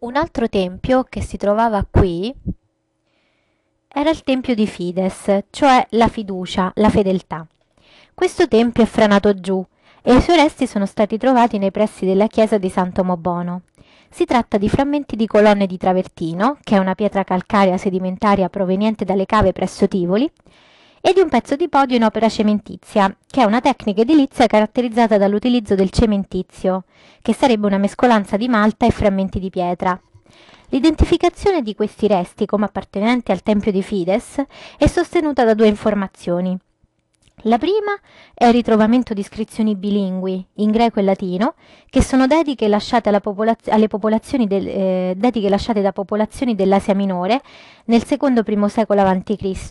Un altro tempio che si trovava qui era il tempio di Fides, cioè la fiducia, la fedeltà. Questo tempio è franato giù e i suoi resti sono stati trovati nei pressi della chiesa di Santo Mobono. Si tratta di frammenti di colonne di travertino, che è una pietra calcarea sedimentaria proveniente dalle cave presso Tivoli, e di un pezzo di podio in opera cementizia, che è una tecnica edilizia caratterizzata dall'utilizzo del cementizio, che sarebbe una mescolanza di malta e frammenti di pietra. L'identificazione di questi resti come appartenenti al tempio di Fides è sostenuta da due informazioni. La prima è il ritrovamento di iscrizioni bilingui in greco e latino, che sono dediche lasciate, popolaz- del, eh, dediche lasciate da popolazioni dell'Asia Minore nel secondo primo secolo a.C.,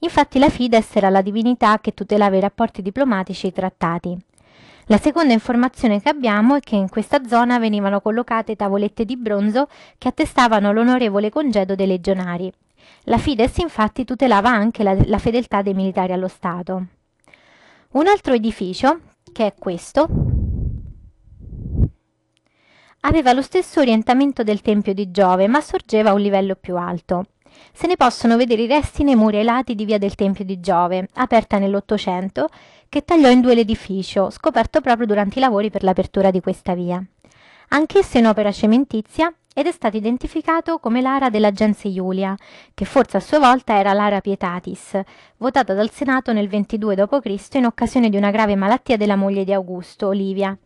Infatti la Fides era la divinità che tutelava i rapporti diplomatici e i trattati. La seconda informazione che abbiamo è che in questa zona venivano collocate tavolette di bronzo che attestavano l'onorevole congedo dei legionari. La Fides infatti tutelava anche la, la fedeltà dei militari allo Stato. Un altro edificio, che è questo, aveva lo stesso orientamento del Tempio di Giove, ma sorgeva a un livello più alto. Se ne possono vedere i resti nei muri ai lati di via del Tempio di Giove, aperta nell'Ottocento, che tagliò in due l'edificio, scoperto proprio durante i lavori per l'apertura di questa via. Anch'esso è un'opera cementizia ed è stato identificato come l'ara della Gens Iulia, che forse a sua volta era l'ara Pietatis, votata dal Senato nel 22 d.C. in occasione di una grave malattia della moglie di Augusto, Olivia,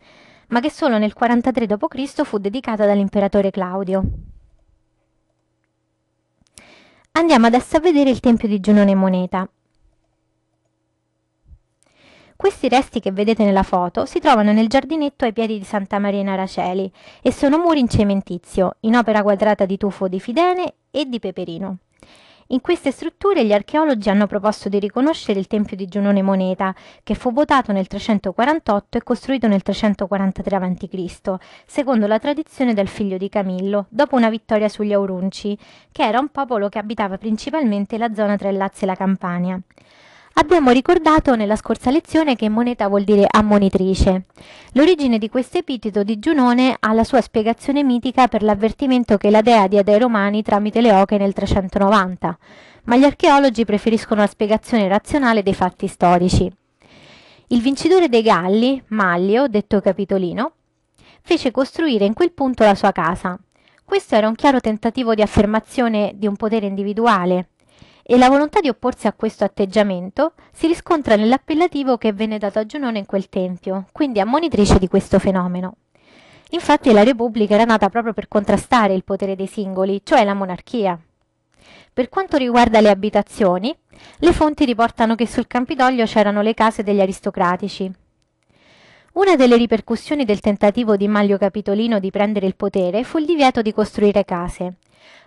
ma che solo nel 43 d.C. fu dedicata dall'imperatore Claudio. Andiamo adesso a vedere il tempio di Giunone Moneta. Questi resti che vedete nella foto si trovano nel giardinetto ai piedi di Santa Maria in Araceli e sono muri in cementizio, in opera quadrata di tufo di Fidene e di Peperino. In queste strutture gli archeologi hanno proposto di riconoscere il Tempio di Giunone Moneta, che fu votato nel 348 e costruito nel 343 a.C., secondo la tradizione del figlio di Camillo, dopo una vittoria sugli Aurunci, che era un popolo che abitava principalmente la zona tra il Lazio e la Campania. Abbiamo ricordato nella scorsa lezione che moneta vuol dire ammonitrice. L'origine di questo epiteto di Giunone ha la sua spiegazione mitica per l'avvertimento che la dea diede ai Romani tramite le oche nel 390, ma gli archeologi preferiscono la spiegazione razionale dei fatti storici. Il vincitore dei Galli, Maglio, detto Capitolino, fece costruire in quel punto la sua casa. Questo era un chiaro tentativo di affermazione di un potere individuale, e la volontà di opporsi a questo atteggiamento si riscontra nell'appellativo che venne dato a Giunone in quel tempio, quindi ammonitrice di questo fenomeno. Infatti la Repubblica era nata proprio per contrastare il potere dei singoli, cioè la monarchia. Per quanto riguarda le abitazioni, le fonti riportano che sul Campidoglio c'erano le case degli aristocratici. Una delle ripercussioni del tentativo di Maglio Capitolino di prendere il potere fu il divieto di costruire case,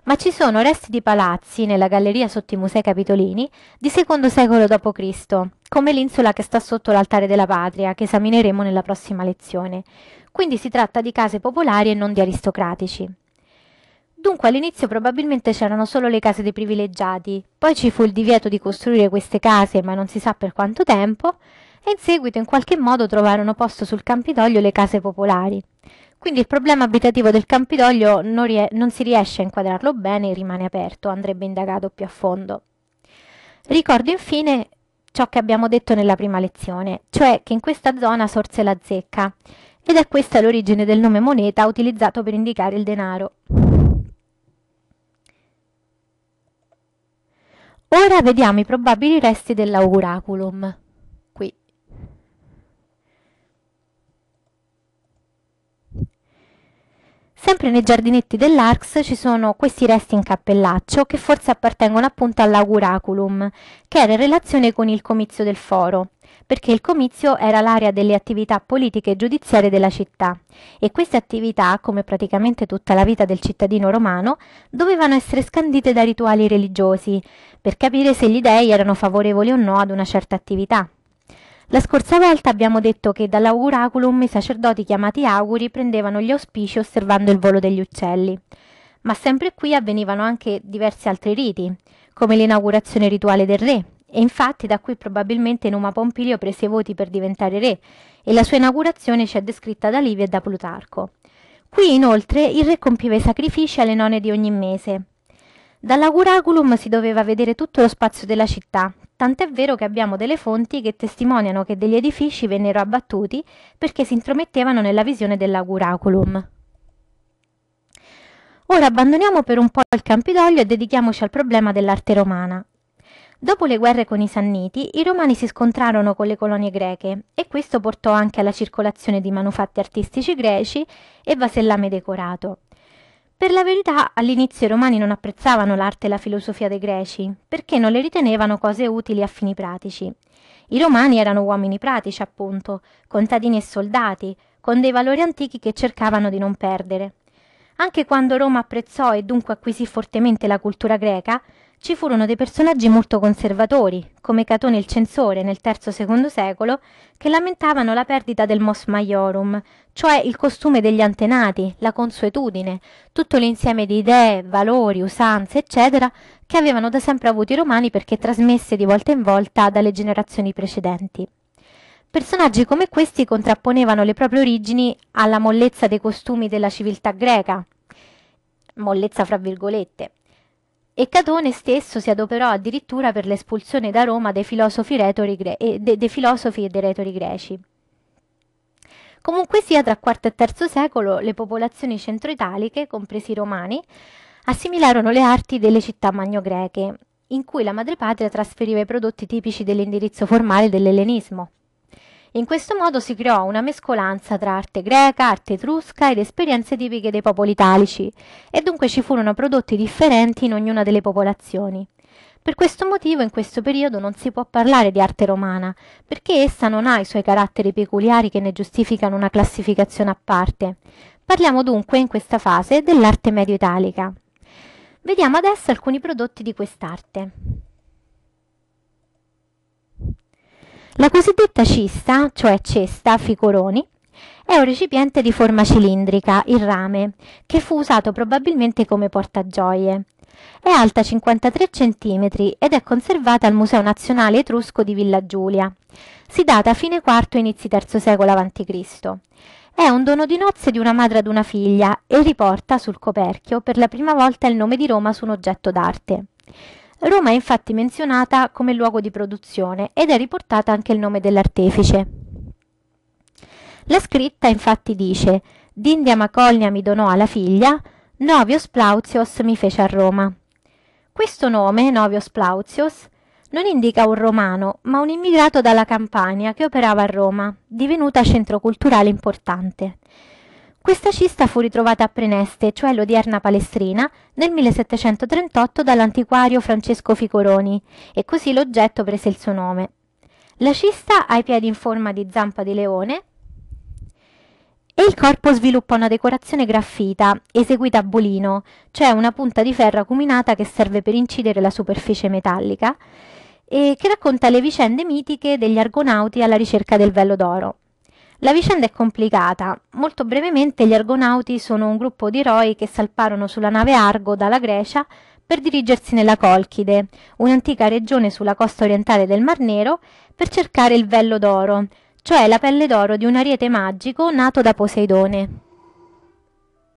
ma ci sono resti di palazzi nella galleria sotto i Musei Capitolini di secondo secolo d.C., come l'insula che sta sotto l'altare della patria, che esamineremo nella prossima lezione. Quindi si tratta di case popolari e non di aristocratici. Dunque all'inizio probabilmente c'erano solo le case dei privilegiati, poi ci fu il divieto di costruire queste case, ma non si sa per quanto tempo, e in seguito in qualche modo trovarono posto sul Campidoglio le case popolari. Quindi il problema abitativo del Campidoglio non, rie- non si riesce a inquadrarlo bene e rimane aperto, andrebbe indagato più a fondo. Ricordo infine ciò che abbiamo detto nella prima lezione, cioè che in questa zona sorse la zecca, ed è questa l'origine del nome moneta utilizzato per indicare il denaro. Ora vediamo i probabili resti dell'auguraculum. Sempre nei giardinetti dell'Arx ci sono questi resti in cappellaccio che forse appartengono appunto all'Auguraculum, che era in relazione con il comizio del foro, perché il comizio era l'area delle attività politiche e giudiziarie della città e queste attività, come praticamente tutta la vita del cittadino romano, dovevano essere scandite da rituali religiosi per capire se gli dei erano favorevoli o no ad una certa attività. La scorsa volta abbiamo detto che dall'auguraculum i sacerdoti chiamati auguri prendevano gli auspici osservando il volo degli uccelli, ma sempre qui avvenivano anche diversi altri riti, come l'inaugurazione rituale del re, e infatti da qui probabilmente Numa Pompilio prese i voti per diventare re, e la sua inaugurazione ci è descritta da Livia e da Plutarco. Qui inoltre il re compiva i sacrifici alle nonne di ogni mese. Dall'auguraculum si doveva vedere tutto lo spazio della città, tant'è vero che abbiamo delle fonti che testimoniano che degli edifici vennero abbattuti perché si intromettevano nella visione dell'auguraculum. Ora abbandoniamo per un po' il Campidoglio e dedichiamoci al problema dell'arte romana. Dopo le guerre con i Sanniti, i romani si scontrarono con le colonie greche e questo portò anche alla circolazione di manufatti artistici greci e vasellame decorato. Per la verità, all'inizio i romani non apprezzavano l'arte e la filosofia dei greci, perché non le ritenevano cose utili a fini pratici. I romani erano uomini pratici, appunto, contadini e soldati, con dei valori antichi che cercavano di non perdere. Anche quando Roma apprezzò e dunque acquisì fortemente la cultura greca, ci furono dei personaggi molto conservatori, come Catone il Censore nel iii secondo secolo, che lamentavano la perdita del mos maiorum, cioè il costume degli antenati, la consuetudine, tutto l'insieme di idee, valori, usanze, eccetera, che avevano da sempre avuto i romani perché trasmesse di volta in volta dalle generazioni precedenti. Personaggi come questi contrapponevano le proprie origini alla mollezza dei costumi della civiltà greca, mollezza fra virgolette, e Catone stesso si adoperò addirittura per l'espulsione da Roma dei filosofi, gre- eh, de- dei filosofi e dei retori greci. Comunque sia, tra IV e III secolo le popolazioni centroitaliche, compresi i romani, assimilarono le arti delle città magno-greche, in cui la madrepatria trasferiva i prodotti tipici dell'indirizzo formale dell'ellenismo. In questo modo si creò una mescolanza tra arte greca, arte etrusca ed esperienze tipiche dei popoli italici e dunque ci furono prodotti differenti in ognuna delle popolazioni. Per questo motivo in questo periodo non si può parlare di arte romana, perché essa non ha i suoi caratteri peculiari che ne giustificano una classificazione a parte. Parliamo dunque in questa fase dell'arte medio-italica. Vediamo adesso alcuni prodotti di quest'arte. La cosiddetta cista, cioè cesta, ficoroni, è un recipiente di forma cilindrica, il rame, che fu usato probabilmente come portagioie. È alta 53 cm ed è conservata al Museo Nazionale Etrusco di Villa Giulia. Si data fine IV inizi III secolo a.C. È un dono di nozze di una madre ad una figlia e riporta sul coperchio per la prima volta il nome di Roma su un oggetto d'arte. Roma è infatti menzionata come luogo di produzione ed è riportata anche il nome dell'artefice. La scritta infatti dice D'India Macoglia mi donò alla figlia, Novius Plauzios mi fece a Roma. Questo nome, Novius Plauzios, non indica un romano, ma un immigrato dalla Campania che operava a Roma, divenuta centro culturale importante. Questa cista fu ritrovata a Preneste, cioè l'odierna Palestrina, nel 1738 dall'antiquario Francesco Ficoroni e così l'oggetto prese il suo nome. La cista ha i piedi in forma di zampa di leone e il corpo sviluppa una decorazione graffita eseguita a bolino, cioè una punta di ferro acuminata che serve per incidere la superficie metallica e che racconta le vicende mitiche degli argonauti alla ricerca del vello d'oro. La vicenda è complicata. Molto brevemente, gli Argonauti sono un gruppo di eroi che salparono sulla nave Argo dalla Grecia per dirigersi nella Colchide, un'antica regione sulla costa orientale del Mar Nero, per cercare il vello d'oro, cioè la pelle d'oro di un ariete magico nato da Poseidone.